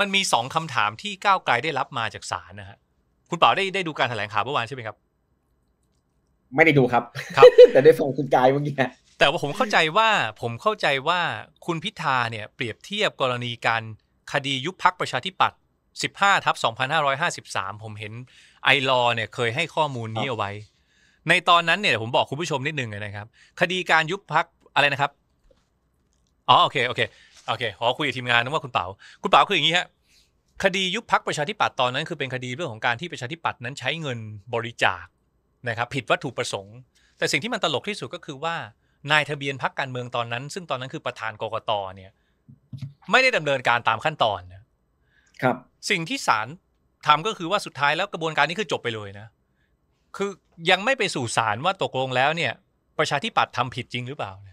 มันมีสองคำถามที่ก้าวไกลได้รับมาจากศาลนะฮะคุณเป่าได้ได้ดูการแถลงข่าวเมื่อวานใช่ไหมครับ ไม่ได้ดูครับครับ แต่ได้ฟังคุณกายเมื่อกี้ แต่ว่าผมเข้าใจว่าผมเข้าใจว่าคุณพิธาเนี่ยเปรียบเทียบกรณีการคดียุบพักประชาธิปัตย์15ทับ2553 ผมเห็นไอรอเนี่ย เคยให้ข้อมูลนี้เอาไว้ ในตอนนั้นเนี่ยผมบอกคุณผู้ชมนิดนึงนะครับ คดีการยุบพักอะไรนะครับอ๋อโอเคโอเคโอเค ขอคุยกับทีมงานนะว่าคุณเปาคุณเปาคืออย่างนี้ฮะคดียุบพักประชาธิปัตย์ตอนนั้น คือเป็นคดีเรื่องของการที่ประชาธิปัตย์นั้นใช้เงินบริจาคนะครับผิดวัตถุประสงค์ แต่สิ่งที่มันตลกที่สุดก็คือว่านายทะเบียนพักการเมืองตอนนั้น ซึ่งตอนนั้นคือประธานกกตเนี่ยไม่ได้ดำเนินการตามขั้นตอนนะครับ สิ่งที่ศาลทำก็คือว่าสุดท้ายแล้วกระบวนการนี้คือจบไปเลยนะ คือยังไม่ไปสู่ศาลว่าตกลงแล้วเนี่ย ประชาธิปัตย์ทำผิดจริงหรือเปล่าเ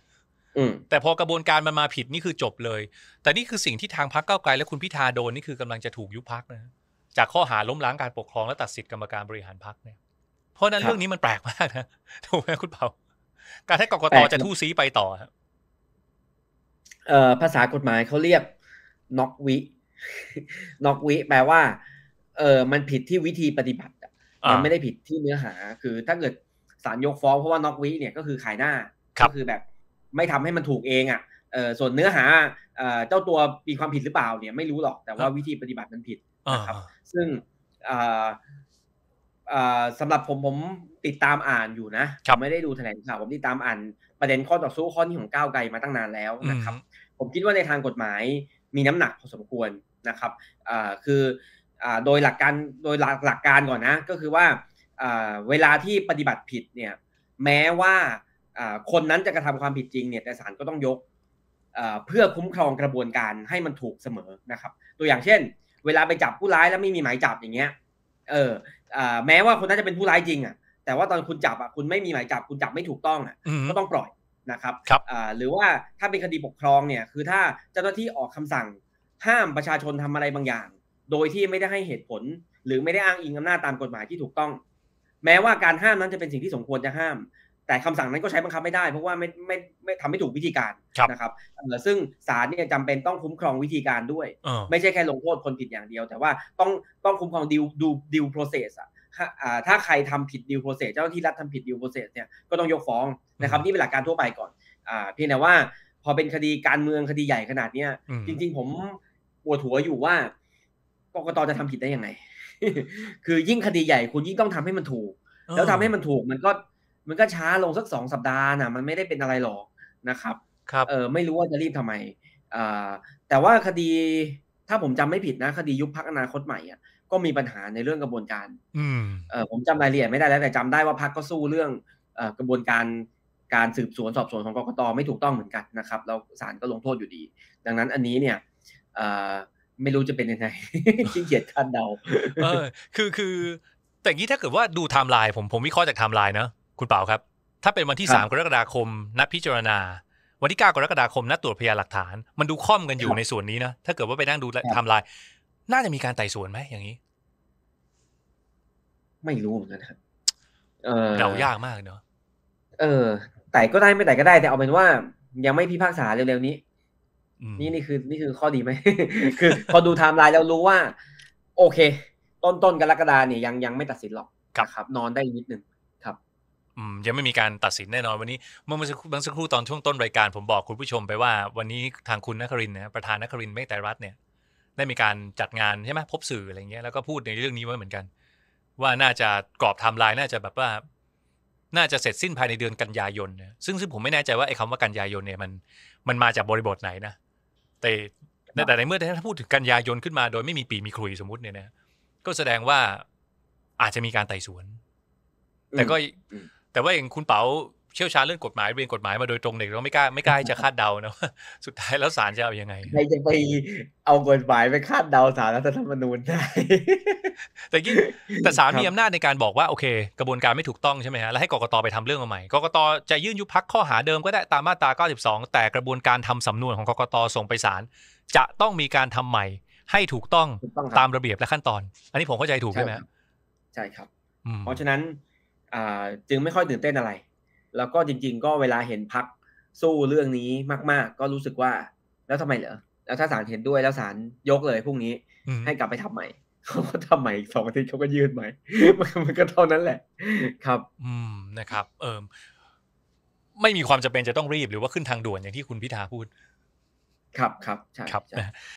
แต่พอกระบวนการมันมาผิดนี่คือจบเลย แต่นี่คือสิ่งที่ทางพักเก้าไกลและคุณพิธาโดนนี่คือกำลังจะถูกยุบพักนะจากข้อหาล้มล้างการปกครองและตัดสิทธิกรรมการบริหารพักเนี่ย เพราะนั้นเรื่องนี้มันแปลกมากนะถูกไหมคุณเปาการให้กรกตจะทู่ซีไปต่อเอ่อ ภาษากฎหมายเขาเรียกน็อกวิน็อกวิ แปลว่า เออมันผิดที่วิธีปฏิบัติมันไม่ได้ผิดที่เนื้อหา คือถ้าเกิดสารยกฟ้อง เพราะว่าน็อกวิเนี่ยก็คือขายหน้าก็คือแบบไม่ทำให้มันถูกเองอ่ะเออส่วนเนื้อหาเจ้าตัวมีความผิดหรือเปล่าเนี่ย ไม่รู้หรอก แต่ว่าวิธีปฏิบัติมันผิดนะครับ ซึ่งสำหรับผมผมติดตามอ่านอยู่นะผมไม่ได้ดูแถลงข่าวผมติดตามอ่าน ประเด็นข้อต่อสู้ข้อนี้ของก้าวไกลมาตั้งนานแล้วนะครับ ผมคิดว่าในทางกฎหมายมีน้ำหนักพอสมควรนะครับคือโดยหลักการโดยหลักหลักการก่อนนะ ก็คือว่าเวลาที่ปฏิบัติผิดเนี่ย แม้ว่าคนนั้นจะกระทำความผิดจริงเนี่ยแต่ศาลก็ต้องยกเพื่อคุ้มครองกระบวนการให้มันถูกเสมอนะครับ ตัวอย่างเช่น เวลาไปจับผู้ร้ายแล้วไม่มีหมายจับอย่างเงี้ยเออแม้ว่าคนนั้นจะเป็นผู้ร้ายจริงอ่ะ แต่ว่าตอนคุณจับอ่ะคุณไม่มีหมายจับคุณจับไม่ถูกต้องอ่ะ ก็ต้องปล่อยนะครับครับหรือว่าถ้าเป็นคดีปกครองเนี่ย คือถ้าเจ้าหน้าที่ออกคำสั่ง ห้ามประชาชนทำอะไรบางอย่าง โดยที่ไม่ได้ให้เหตุผลหรือไม่ได้อ้างอิงอำนาจตามกฎหมายที่ถูกต้อง แม้ว่าการห้ามนั้นจะเป็นสิ่งที่สมควรจะห้ามแต่คำสั่งนั้นก็ใช้บังคับไม่ได้ เพราะว่าไม่ไม่ไม่ทำไม่ถูกวิธีการนะครับซึ่งศาลเนี่ยจำเป็นต้องคุ้มครองวิธีการด้วย ไม่ใช่แค่ลงโทษคนผิดอย่างเดียว แต่ว่าต้องต้องคุ้มครองดิวดูดิวโปรเซสอะ ถ้าใครทำผิดดิวโปรเซสเจ้าที่รัฐทำผิดดิวโปรเซสเนี่ยก็ต้องยกฟ้องนะครับนี่เป็นหลักการทั่วไปก่อนเพียงแต่ว่า พอเป็นคดีการเมืองคดีใหญ่ขนาดเนี้ยจริงๆ ผมปวดหัวอยู่ว่ากกตจะทำผิดได้ยังไง คือยิ่งคดีใหญ่คุณยิ่งต้องทำให้มันถูก แล้วทำให้มันถูกมันก็มันก็ช้าลงสักสองสัปดาห์นะมันไม่ได้เป็นอะไรหรอกนะครับครับเออไม่รู้ว่าจะรีบทำไมอ่าแต่ว่าคดีถ้าผมจำไม่ผิดนะ คดียุบพักอนาคตใหม่อ่ะก็มีปัญหาในเรื่องกระบวนการอืมเออผมจำรายละเอียดไม่ได้แล้วแต่จำได้ว่าพักก็สู้เรื่องกระบวนการการสืบสวนสอบสวนของกรกตไม่ถูกต้องเหมือนกันนะครับแล้วศาลก็ลงโทษอยู่ดี ดังนั้นอันนี้เนี่ยไม่รู้จะเป็นยังไงขี้เกียจคาดเดาเออ คือคือ แต่งี้ถ้าเกิดว่าดูไทม์ไลน์ผมผมวิเคราะห์จากไทม์ไลน์นะคุณเปาครับ ถ้าเป็นวันที่3กรกฎาคมนัดพิจารณา วันที่9กรกฎาคมนัดตรวจพยานหลักฐาน มันดูค่อมกันอยู่ในส่วนนี้นะถ้าเกิดว่าไปนั่งดูทำลายน่าจะมีการไต่สวนไหมอย่างนี้ ไม่รู้เหมือนกันครับเดายากมากเนาะเออไต่ก็ได้ไม่ไต่ก็ได้ แต่เอาเป็นว่า ยังไม่พิพากษาเร็วๆนี้นี่นี่คือ นี่คือข้อดีไหมคือ พอดูไทม์ไลน์แล้วรู้ว่า โอเค ต้นต้นกรกฎาเนี่ยยังยังไม่ตัดสินหรอกครับ นอนได้นิดนึงยังไม่มีการตัดสินแน่นอน วันนี้เมื่อเมื่อสักครู่ตอนช่วงต้นรายการผมบอกคุณผู้ชมไปว่าวันนี้ทางคุณนครินนะประธานนครินเมฆไตรรัตเนี่ย ได้มีการจัดงานใช่ไหมพบสื่ออะไรเงี้ยแล้วก็พูดในเรื่องนี้ไว้เหมือนกัน ว่าน่าจะกรอบไทม์ไลน์น่าจะแบบว่า น่าจะเสร็จสิ้นภายในเดือนกันยายนนะซึ่งซึ่งผมไม่แน่ใจว่าไอ้คำว่ากันยายนเนี่ย มันมันมาจากบริบทไหนนะแต่แต่ในเมื่อถ้าพูดถึงกันยายนขึ้นมาโดยไม่มีปีมีครุยสมมติเนี่ยนะก็แสดงว่าอาจจะมีการไต่สวน แต่ก็แต่ว่าเองคุณเป๋าเชี่ยวชาญเรื่องกฎหมายเรียนกฎหมายมาโดยตรงเด็กเราไม่กล้าไม่กล้าจะคาดเดานะว่าสุดท้ายแล้วศาลจะเอาอยัางไงใครจะไปเอากฎหมายไปคาดเดาศาลรัฐธรรมนูญได้แต่ยิ่งแต่ศาลมีอำนาจในการบอกว่าโอเค กระบวนการไม่ถูกต้องใช่ไหมฮะแล้วให้กรกตไปทำเรื่องใหม่กรกตจะยื่นยุบพักข้อหาเดิมก็ได้ตามมาตรา 92 แต่กระบวนการทำสำนวนของกรกตส่งไปศาลจะต้องมีการทำใหม่ ให้ถูกต้องตามระเบียบและขั้นตอน อันนี้ผมเข้าใจถูกใช่ไหมใช่ครับเพราะฉะนั้นจึงไม่ค่อยตื่นเต้นอะไร แล้วก็จริง ๆ ก็เวลาเห็นพักสู้เรื่องนี้มากๆ ก็รู้สึกว่าแล้วทำไมเหรอ แล้วถ้าศาลเห็นด้วย แล้วศาลยกเลยพรุ่งนี้ ให้กลับไปทำใหม่เขาก็ทำใหม่สองอาทิตย์เขาก็ยืดใหม่ มันก็เท่านั้นแหละครับ อืมนะครับ เออไม่มีความจำเป็นจะต้องรีบ หรือว่าขึ้นทางด่วน อย่างที่คุณพิธาพูด ครับครับใช่ครับ